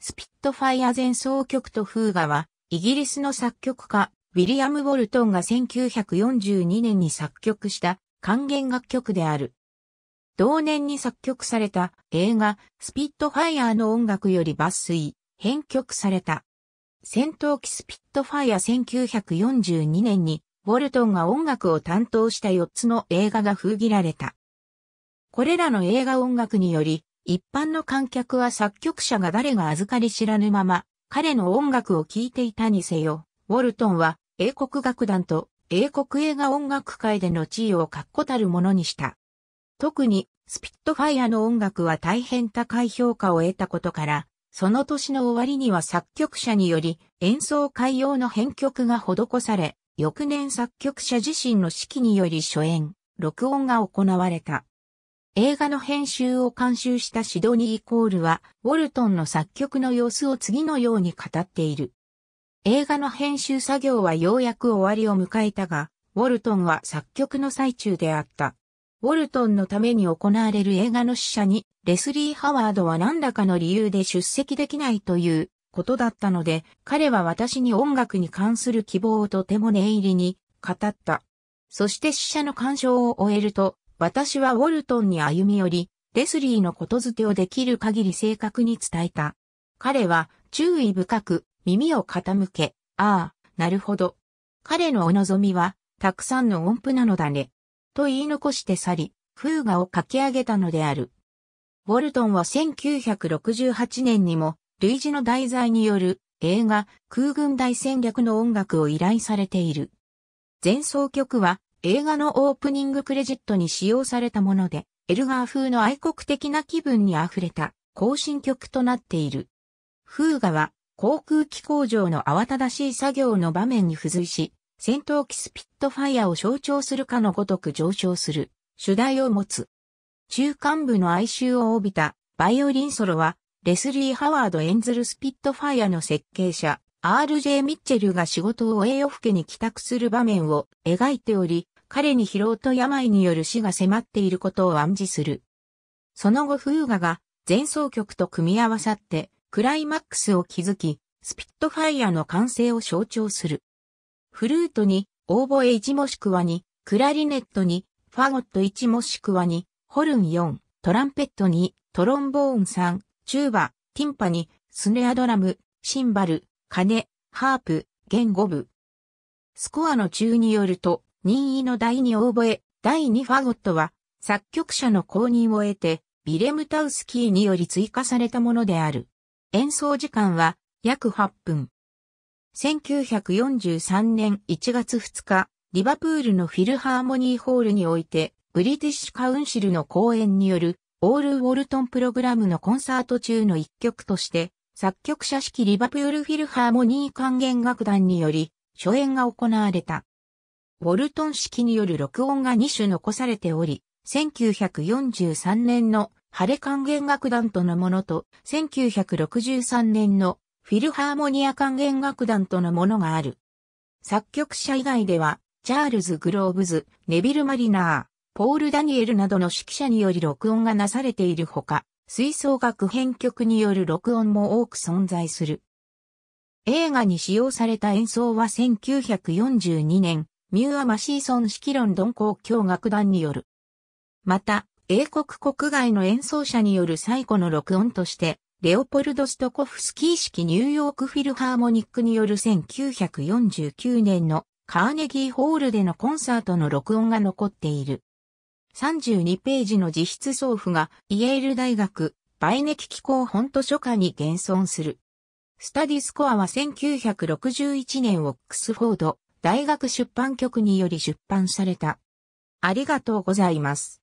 スピットファイア前奏曲とフーガは、イギリスの作曲家、ウィリアム・ボルトンが1942年に作曲した還元楽曲である。同年に作曲された映画、スピットファイアの音楽より抜粋、編曲された。戦闘機スピットファイア1942年に、ボルトンが音楽を担当した4つの映画が封切られた。これらの映画音楽により、一般の観客は作曲者が誰が預かり知らぬまま、彼の音楽を聴いていたにせよ、ウォルトンは英国楽団と英国映画音楽界での地位を確固たるものにした。特にスピットファイアの音楽は大変高い評価を得たことから、その年の終わりには作曲者により演奏会用の編曲が施され、翌年作曲者自身の指揮により初演、録音が行われた。映画の編集を監修したシドニー・コールは、ウォルトンの作曲の様子を次のように語っている。映画の編集作業はようやく終わりを迎えたが、ウォルトンは作曲の最中であった。ウォルトンのために行われる映画の試写に、レスリー・ハワードは何らかの理由で出席できないということだったので、彼は私に音楽に関する希望をとても念入りに語った。そして試写の鑑賞を終えると、私はウォルトンに歩み寄り、レスリーのことづてをできる限り正確に伝えた。彼は注意深く耳を傾け、ああ、なるほど。彼のお望みは、たくさんの音符なのだね。と言い残して去り、空画を書き上げたのである。ウォルトンは1968年にも、類似の題材による映画空軍大戦略の音楽を依頼されている。前奏曲は映画のオープニングクレジットに使用されたもので、エルガー風の愛国的な気分に溢れた行進曲となっている。フーガは航空機工場の慌ただしい作業の場面に付随し、戦闘機スピットファイアを象徴するかのごとく上昇する主題を持つ。中間部の哀愁を帯びたバイオリンソロはレスリー・ハワードエンズル・スピットファイアの設計者、RJ ミッチェルが仕事を栄養付家に帰宅する場面を描いており、彼に疲労と病による死が迫っていることを暗示する。その後フーガが前奏曲と組み合わさってクライマックスを築き、スピットファイアの完成を象徴する。フルートにオーボエ1もしくは2、クラリネットにファゴット1もしくは2、ホルン4、トランペットに、トロンボーン3、チューバ、ティンパに、スネアドラム、シンバル、鐘、ハープ、言語部。スコアの中によると、任意の第2オーボエ、第2ファゴットは、作曲者の公認を得て、ビレムタウスキーにより追加されたものである。演奏時間は約8分。1943年1月2日、リバプールのフィルハーモニーホールにおいて、ブリティッシュカウンシルの公演による、オール・ウォルトンプログラムのコンサート中の一曲として、作曲者式リバプールフィルハーモニー管弦楽団により、初演が行われた。ウォルトン式による録音が2種残されており、1943年のハレ管弦楽団とのものと、1963年のフィルハーモニア管弦楽団とのものがある。作曲者以外では、チャールズ・グローブズ、ネビル・マリナー、ポール・ダニエルなどの指揮者により録音がなされているほか、吹奏楽編曲による録音も多く存在する。映画に使用された演奏は1942年、ミューア・マシーソン指揮ドン公共楽団による。また、英国国外の演奏者による最古の録音として、レオポルド・ストコフスキー式ニューヨークフィルハーモニックによる1949年のカーネギーホールでのコンサートの録音が残っている。32ページの自筆送付がイェール大学バイネキ機構本図書館に現存する。スタディスコアは1961年オックスフォード大学出版局により出版された。ありがとうございます。